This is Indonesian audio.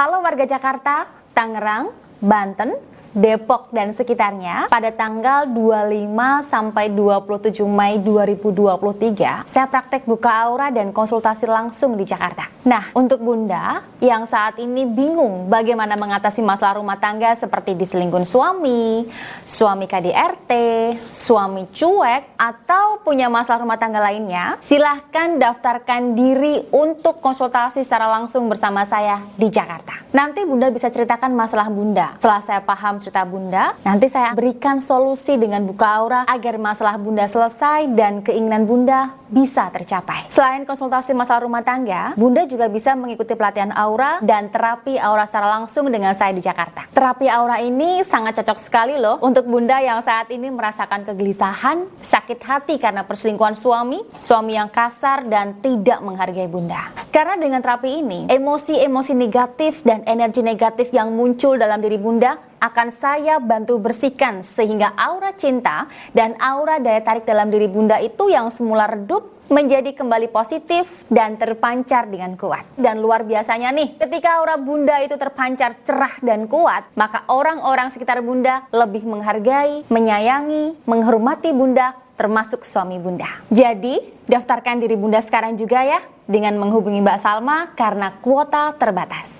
Halo warga Jakarta, Tangerang, Banten, Depok dan sekitarnya pada tanggal 25 sampai 27 Mei 2023 saya praktek buka aura dan konsultasi langsung di Jakarta. Nah, untuk Bunda yang saat ini bingung bagaimana mengatasi masalah rumah tangga seperti diselingkuh suami, suami KDRT, suami cuek, atau punya masalah rumah tangga lainnya, silahkan daftarkan diri untuk konsultasi secara langsung bersama saya di Jakarta. Nanti Bunda bisa ceritakan masalah Bunda. Setelah saya paham cerita Bunda, nanti saya berikan solusi dengan buka aura agar masalah Bunda selesai dan keinginan Bunda bisa tercapai. Selain konsultasi masalah rumah tangga, Bunda juga bisa mengikuti pelatihan aura dan terapi aura secara langsung dengan saya di Jakarta. Terapi aura ini sangat cocok sekali loh untuk Bunda yang saat ini merasakan kegelisahan, sakit hati karena perselingkuhan suami, suami yang kasar dan tidak menghargai Bunda. Karena dengan terapi ini, emosi-emosi negatif dan energi negatif yang muncul dalam diri Bunda akan saya bantu bersihkan sehingga aura cinta dan aura daya tarik dalam diri Bunda itu yang semula redup menjadi kembali positif dan terpancar dengan kuat. Dan luar biasanya nih, ketika aura bunda itu terpancar cerah dan kuat, maka orang-orang sekitar bunda lebih menghargai, menyayangi, menghormati bunda, termasuk suami bunda. Jadi, daftarkan diri bunda sekarang juga ya dengan menghubungi Mbak Salma karena kuota terbatas.